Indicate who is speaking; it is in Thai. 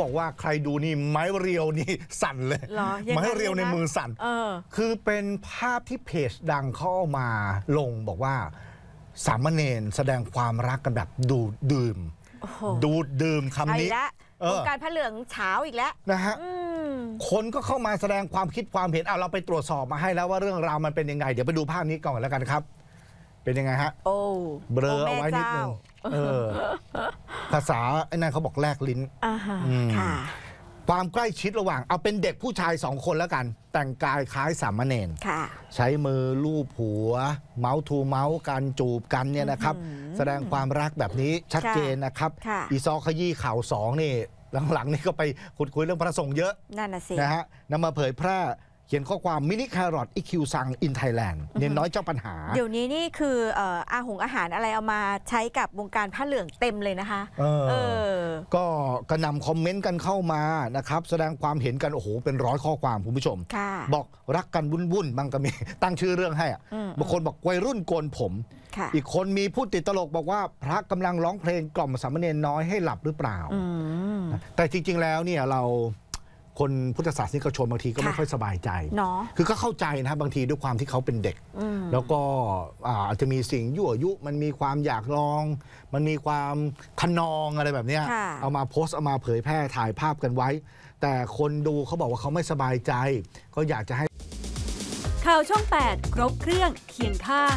Speaker 1: บอกว่าใครดูนี่ไม้เรียวนี่สั่นเลยหรอยไม้เรียวในมือสั่น เออ คือเป็นภาพที่เพจดังเข้ามาลงบอกว่าสามเณรแสดงความรักกันแบบดูดดื่มดูดดื่มคำีนี้กแล้วองการพระเหลืองเช้าอีกแล้ว นะฮะคนก็เข้ามาแสดงความคิดความเห็นเอาเราไปตรวจสอบมาให้แล้วว่าเรื่องราวมันเป็นยังไง เดี๋ยวไปดูภาพนี้ก่อนแล้วกันครับ เป็นยังไงฮะ โอ้เบลอมเอาไว้นิดนึงจ้าเออภาษา ไอ้นั่นเขาบอกแลกลิ้นอ่าค่ะความใกล้ชิดระหว่าง เอาเป็นเด็กผู้ชายสองคนแล้วกัน แต่งกายคล้ายสามเณรค่ะใช้มือลูบหัว เมาส์ทูเมาส์กันจูบกันเนี่ยนะครับ แสดงความรักแบบนี้ชัดเจนนะครับ อีซอขยี้ข่าวสองนี่ หลังๆนี่ก็ไปขุดคุยเรื่องพระสงฆ์เยอะ นั่นน่ะสิ นะฮะนำมาเผยแพร่ขียนข้อความมินิแครอทอีคิวซังอินไทยแลนด์เนียนน้อยเจ้าปัญหา เดี๋ยวนี้นี่คืออาหงอาหารอะไรเอามาใช้กับวงการผ้าเหลืองเต็มเลยนะคะก็กระนำคอมเมนต์กันเข้ามานะครับ แสดงความเห็นกัน โอ้โห เป็นร้อยข้อความคุณผู้ชม บอกรักกันวุ่นวุ่นบางก็มีตั้งชื่อเรื่องให้บางคนบอกวัยรุ่นโกนผม อีกคนมีผู้ติดตลกบอกว่าพระกำลังร้องเพลงกล่อมสามเณรน้อยให้หลับหรือเปล่าแต่จริงๆแล้วเนี่ยเราคนพุทธศาสนิกชนบางทีก็ไม่ค่อยสบายใจเนาะคือก็เข้าใจนะครับบางทีด้วยความที่เขาเป็นเด็ก แล้วก็อาจจะมีสิ่งยั่วยุ มันมีความอยากลอง มันมีความขนองอะไรแบบเนี้ยเอามาโพสต์เอามาเผยแพร่ถ่ายภาพกันไว้ แต่คนดูเขาบอกว่าเขาไม่สบายใจ ก็อยากจะให้ ข่าวช่อง8 ครบเครื่องเคียงข้าง